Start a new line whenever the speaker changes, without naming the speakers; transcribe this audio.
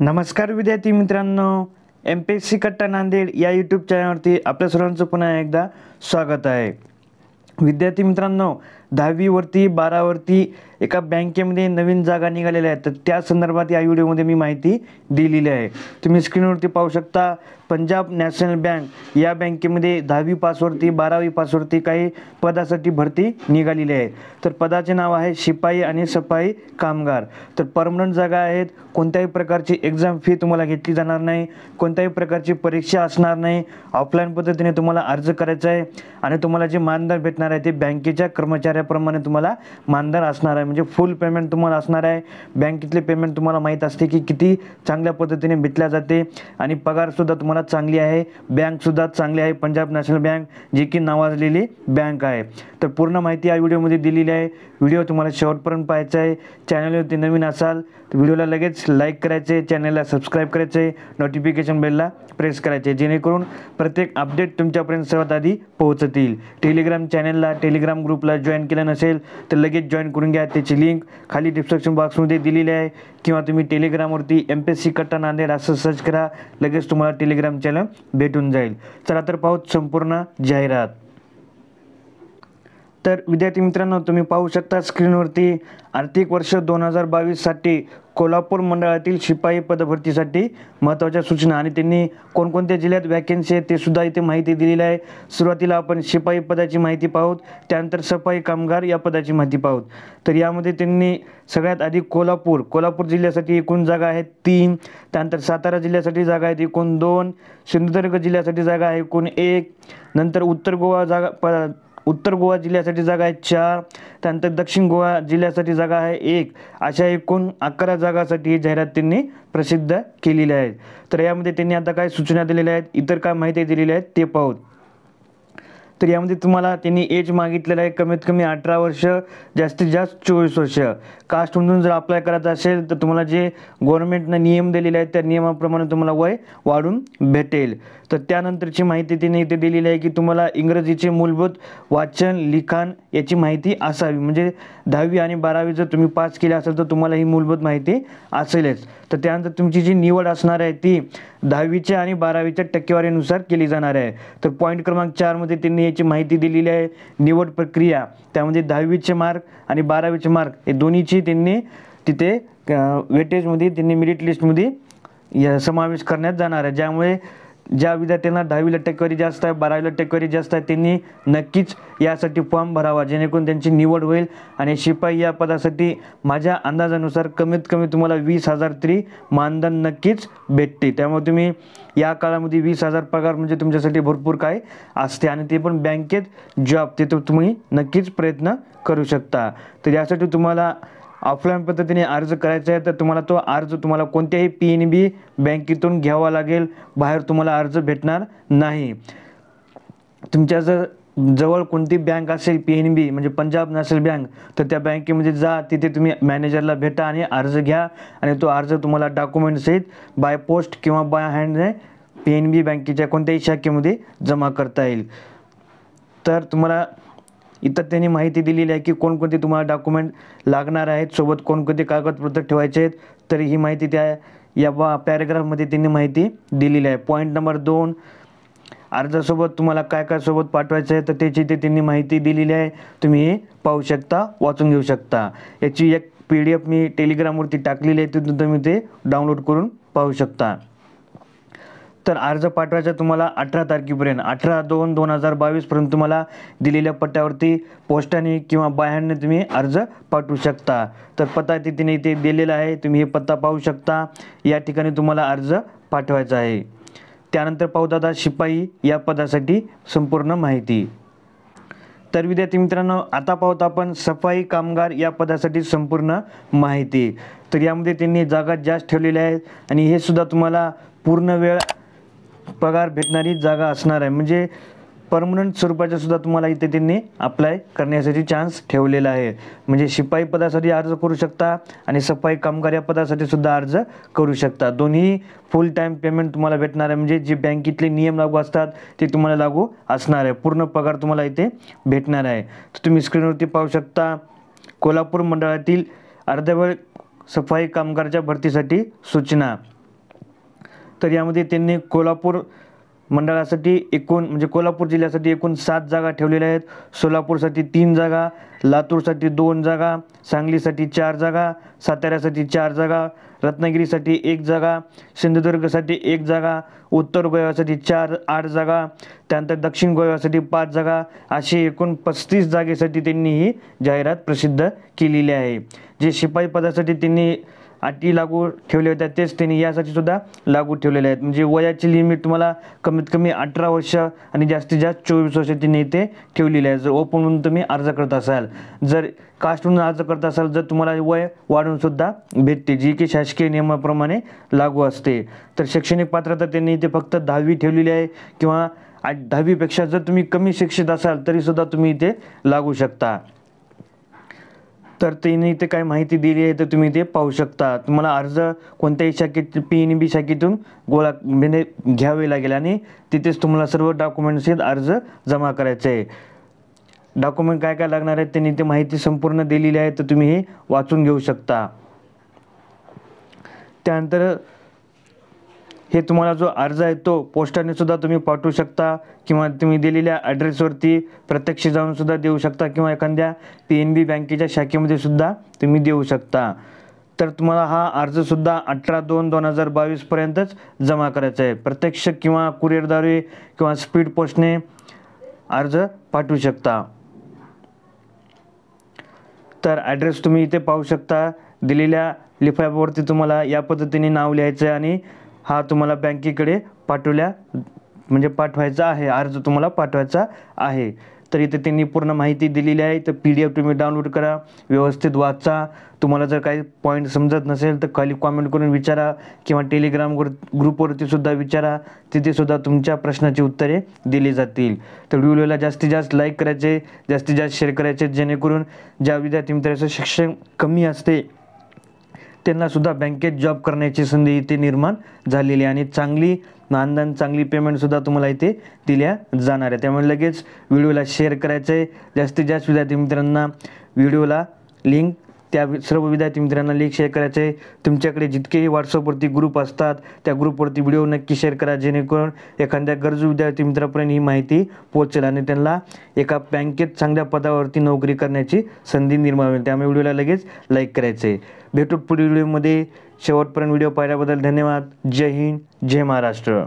नमस्कार विद्यार्थी मित्रांनो एम पी एस सी कट्टा नांदेड या यूट्यूब चॅनलवरती आपल्या सर्वांचं पुन्हा एकदा स्वागत आहे विद्यार्थी मित्रांनो दहावीवरती बारावरती एका बँकेमध्ये नवीन जागा निघालेल्या आहेत तर त्या संदर्भात या व्हिडिओमध्ये मी माहिती दिलेली आहे तुम्ही स्क्रीनवरती पाहू शकता पंजाब नॅशनल बँक या बँकेमध्ये दहावी पासवरती बारावी पासवरती काही पदासाठी भरती निघालेली आहे तर पदाचे नाव आहे शिपाई आणि सफाई कामगार तर परमनंट जागा आहेत कोणत्याही प्रकारची एक्झाम फी तुम्हाला घेतली जाणार नाही कोणत्याही प्रकारची परीक्षा असणार नाही ऑफलाईन पद्धतीने तुम्हाला अर्ज करायचा आहे आणि तुम्हाला जे मानधन भेटणार आहे ते बँकेच्या कर्मचाऱ्या त्याप्रमाणे तुम्हाला मानधन असणार आहे म्हणजे फुल पेमेंट तुम्हाला असणार आहे बँकेतले पेमेंट तुम्हाला माहीत असते की किती चांगल्या पद्धतीने भेटल्या जाते आणि पगारसुद्धा तुम्हाला चांगली आहे बँकसुद्धा चांगली आहे पंजाब नॅशनल बँक जी की नावाजलेली बँक आहे तर पूर्ण माहिती या व्हिडिओमध्ये दिलेली आहे व्हिडिओ तुम्हाला शेवटपर्यंत पाहायचा आहे चॅनलवरती नवीन असाल तर व्हिडिओला लगेच लाईक करायचे चॅनलला सबस्क्राईब करायचे नोटिफिकेशन बेलला प्रेस करायचे जेणेकरून प्रत्येक अपडेट तुमच्यापर्यंत सर्वात आधी पोहोचतील टेलिग्राम चॅनलला टेलिग्राम ग्रुपला जॉईन नसेल तर लगेच जॉईन करून घ्या त्याची लिंक खाली डिस्क्रिप्शन बॉक्समध्ये दिलेली आहे किंवा तुम्ही टेलिग्रामवरती एम पी एस सी कट्टा नांदेड असं सर्च करा लगेच तुम्हाला टेलिग्राम चॅनल भेटून जाईल चला तर पाहू संपूर्ण जाहिरात तर विद्यार्थी मित्रांनो तुम्ही पाहू शकता स्क्रीनवरती आर्थिक वर्ष दोन हजार बावीससाठी कोल्हापूर मंडळातील शिपाई पदभरतीसाठी महत्त्वाच्या सूचना आणि त्यांनी कोणकोणत्या जिल्ह्यात वॅकेन्सी आहे ते सुद्धा इथे माहिती दिलेली आहे सुरुवातीला आपण शिपाई पदाची माहिती पाहूत त्यानंतर सफाई कामगार या पदाची माहिती पाहूत तर यामध्ये त्यांनी सगळ्यात आधी कोल्हापूर कोल्हापूर जिल्ह्यासाठी एकूण जागा आहेत तीन त्यानंतर सातारा जिल्ह्यासाठी जागा आहेत एकूण दोन सिंधुदुर्ग जिल्ह्यासाठी जागा आहे एकूण एक नंतर उत्तर गोवा जागा प उत्तर गोवा जिल्ह्यासाठी जागा आहे चार त्यानंतर दक्षिण गोवा जिल्ह्यासाठी जागा आहे एक अशा एकूण अकरा जागासाठी ही जाहिरात त्यांनी प्रसिद्ध केलेली आहे तर यामध्ये त्यांनी आता काय सूचना दिलेल्या आहेत इतर काय माहिती दिलेल्या आहेत ते पाहूत तर यामध्ये तुम्हाला त्यांनी एज मागितलेलं आहे कमीत कमी अठरा वर्ष जास्तीत जास्त चोवीस वर्ष कास्टमधून जर अप्लाय करायचं असेल तर तुम्हाला जे गव्हर्नमेंटनं नियम दिलेले आहेत त्या नियमाप्रमाणे तुम्हाला वय वाढून भेटेल तर त्यानंतरची माहिती तिने इथे दिलेली आहे की तुम्हाला इंग्रजीचे मूलभूत वाचन लिखाण याची माहिती असावी म्हणजे दहावी आणि बारावी जर तुम्ही पास केली असेल तर तुम्हाला ही मूलभूत माहिती असेलच तर त्यानंतर तुमची जी निवड असणार आहे ती दहावीच्या आणि बारावीच्या टक्केवारीनुसार केली जाणार आहे तर पॉईंट क्रमांक चारमध्ये त्यांनी प्रक्रियेची माहिती दिलेली आहे निवड प्रक्रिया त्यामध्ये दहावीचे मार्क आणि बारावीचे मार्क हे दोन्हीची त्यांनी तिथे वेटेजमध्ये त्यांनी मेरिट लिस्टमध्ये समावेश करण्यात जाणार आहे ज्यामुळे ज्या विद्यार्थ्यांना दहावीला टक्केवारी जास्त आहे बारावीला टक्केवारी जास्त आहे त्यांनी नक्कीच यासाठी फॉर्म भरावा जेणेकरून त्यांची निवड होईल आणि शिपाई या पदासाठी माझ्या अंदाजानुसार कमीत कमी तुम्हाला वीस हजार तरी मानधन नक्कीच भेटते त्यामुळे तुम्ही या काळामध्ये वीस हजार पगार म्हणजे तुमच्यासाठी भरपूर काय असते आणि ते पण बँकेत जॉब ते तुम्ही नक्कीच प्रयत्न करू शकता तर यासाठी तुम्हाला ऑफलाईन पद्धतीने अर्ज करायचा आहे तर तुम्हाला तो अर्ज तुम्हाला कोणत्याही पी एन बी बँकेतून घ्यावा लागेल बाहेर तुम्हाला अर्ज भेटणार नाही तुमच्या जर जवळ कोणती बँक असेल पी एन बी म्हणजे पंजाब नॅशनल बँक तर त्या बँकेमध्ये जा तिथे तुम्ही मॅनेजरला भेटा आणि अर्ज घ्या आणि तो अर्ज तुम्हाला डॉक्युमेंटसहित बाय पोस्ट किंवा बाय हँडने पी एन बी बँकेच्या कोणत्याही शाखेमध्ये जमा करता येईल तर तुम्हाला इतर त्यांनी माहिती दिलेली आहे की कोणकोणते तुम्हाला डॉक्युमेंट लागणार आहेत सोबत कोणकोणते कागदपत्र ठेवायचे आहेत तर ही माहिती त्या या बा पॅरेग्राफमध्ये त्यांनी माहिती दिलेली आहे पॉईंट नंबर दोन अर्जासोबत तुम्हाला काय काय सोबत पाठवायचं आहे तर त्याची ते त्यांनी माहिती दिलेली आहे तुम्ही हे पाहू शकता वाचून घेऊ शकता याची एक पी डी एफ मी टेलिग्रामवरती टाकलेली आहे तिथून तुम्ही ते डाउनलोड करून पाहू शकता तर अर्ज पाठवायचा तुम्हाला अठरा तारखेपर्यंत अठरा दोन दोन हजार बावीसपर्यंत तुम्हाला दिलेल्या पट्ट्यावरती पोस्टाने किंवा बाह्यांनी तुम्ही अर्ज पाठवू शकता तर पत्ता तिने इथे दिलेला आहे तुम्ही हे पत्ता पाहू शकता या ठिकाणी तुम्हाला अर्ज पाठवायचा आहे त्यानंतर पाहू शिपाई या पदासाठी संपूर्ण माहिती तर विद्यार्थी मित्रांनो आता पाहत आपण सफाई कामगार या पदासाठी संपूर्ण माहिती तर यामध्ये त्यांनी जागा जास्त ठेवलेल्या आहेत आणि हे सुद्धा तुम्हाला पूर्ण वेळ पगार भेटणारी जागा असणार आहे म्हणजे परमनंट स्वरूपाच्या सुद्धा तुम्हाला इथे त्यांनी अप्लाय करण्यासाठी चान्स ठेवलेला आहे म्हणजे शिपाई पदासाठी अर्ज करू शकता आणि सफाई कामगार या पदासाठी सुद्धा अर्ज करू शकता दोन्ही फुल टाईम पेमेंट तुम्हाला भेटणार आहे म्हणजे जे बँकेतले नियम लागू असतात ते तुम्हाला लागू असणार आहे पूर्ण पगार तुम्हाला इथे भेटणार आहे तर तुम्ही स्क्रीनवरती पाहू शकता कोल्हापूर मंडळातील अर्धवेळ सफाई कामगारच्या भरतीसाठी सूचना तर यामध्ये त्यांनी कोल्हापूर मंडळासाठी एकूण म्हणजे कोल्हापूर जिल्ह्यासाठी एकूण सात जागा ठेवलेल्या आहेत सोलापूरसाठी तीन जागा लातूरसाठी दोन जागा सांगलीसाठी चार जागा साताऱ्यासाठी चार जागा रत्नागिरीसाठी एक जागा सिंधुदुर्गसाठी एक जागा उत्तर गोव्यासाठी चार आठ जागा त्यानंतर दक्षिण गोव्यासाठी पाच जागा अशी एकूण पस्तीस जागेसाठी त्यांनी ही जाहिरात प्रसिद्ध केलेली आहे जे शिपाई पदासाठी त्यांनी अटी लागू ठेवल्या होत्या तेच त्यांनी यासाठी सुद्धा लागू ठेवलेल्या आहेत म्हणजे वयाची लिमिट तुम्हाला कमीत कमी अठरा वर्ष आणि जास्तीत जास्त चोवीस वर्ष त्यांनी इथे ठेवलेली आहे जर ओपन म्हणून तुम्ही अर्ज करत असाल जर कास्ट म्हणून अर्ज करत असाल जर तुम्हाला वय वाढून सुद्धा भेटते जी की शासकीय नियमाप्रमाणे लागू असते तर शैक्षणिक पात्रता त्यांनी इथे फक्त दहावी ठेवलेली आहे किंवा दहावीपेक्षा जर तुम्ही कमी शिक्षित असाल तरीसुद्धा तुम्ही इथे लागू शकता तर त्यांनी इथे काय माहिती दिली आहे तर तुम्ही ते पाहू शकता तुम्हाला अर्ज कोणत्याही शाखेत पी एन बी शाखेतून गोळा म्हणजे घ्यावे लागेल आणि तिथेच तुम्हाला सर्व डॉक्युमेंट्स अर्ज जमा करायचे आहे डॉक्युमेंट काय काय लागणार आहेत त्यांनी ते माहिती संपूर्ण दिलेली आहे तर तुम्ही हे वाचून घेऊ शकता त्यानंतर हे तुम्हाला जो अर्ज आहे तो पोस्टाने सुद्धा तुम्ही पाठवू शकता किंवा तुम्ही दिलेल्या ॲड्रेसवरती प्रत्यक्ष जाऊन सुद्धा देऊ शकता किंवा एखाद्या पी एन बी बँकेच्या शाखेमध्ये सुद्धा तुम्ही देऊ शकता तर तुम्हाला हा सुद्धा अठरा दोन दोन हजार बावीसपर्यंतच जमा करायचा आहे प्रत्यक्ष किंवा कुरिअरद्वारे किंवा स्पीड पोस्टने अर्ज पाठवू शकता तर ॲड्रेस तुम्ही इथे पाहू शकता दिलेल्या लिफाफ्यावरती तुम्हाला या पद्धतीने नाव लिहायचं आहे आणि हा तुम्हाला बँकेकडे पाठवल्या म्हणजे पाठवायचा आहे अर्ज तुम्हाला पाठवायचा आहे तर इथे त्यांनी पूर्ण माहिती दिलेली आहे तर पी डी एफ तुम्ही डाउनलोड करा व्यवस्थित वाचा तुम्हाला जर काही पॉईंट समजत नसेल तर खाली कॉमेंट करून विचारा किंवा टेलिग्राम ग्रुपवरती सुद्धा विचारा तिथेसुद्धा तुमच्या प्रश्नाची उत्तरे दिली जातील तर व्हिडिओला जास्तीत जास्त लाईक करायचे जास्तीत जास्त शेअर करायचे जेणेकरून ज्या विद्यार्थी मित्रांचं शिक्षण कमी असते त्यांनासुद्धा बँकेत जॉब करण्याची संधी इथे निर्माण झालेली आहे आणि चांगली मानधन चांगली पेमेंटसुद्धा तुम्हाला इथे दिल्या जाणार आहे त्यामुळे लगेच व्हिडिओला शेअर करायचं आहे जास्तीत जास्त विद्यार्थी मित्रांना व्हिडिओला लिंक त्या सर्व विद्यार्थी मित्रांना लिंक शेअर करायचे तुमच्याकडे जितकेही व्हॉट्सअपवरती ग्रुप असतात त्या ग्रुपवरती व्हिडिओ नक्की शेअर करा जेणेकरून एखाद्या गरजू विद्यार्थी मित्रापर्यंत ही माहिती पोहोचेल आणि त्यांना एका बँकेत चांगल्या पदावरती नोकरी करण्याची संधी निर्माण होईल त्यामुळे व्हिडिओला लगेच लाईक करायचे भेटू पुढील व्हिडिओमध्ये शेवटपर्यंत व्हिडिओ पाहिल्याबद्दल धन्यवाद जय हिंद जय महाराष्ट्र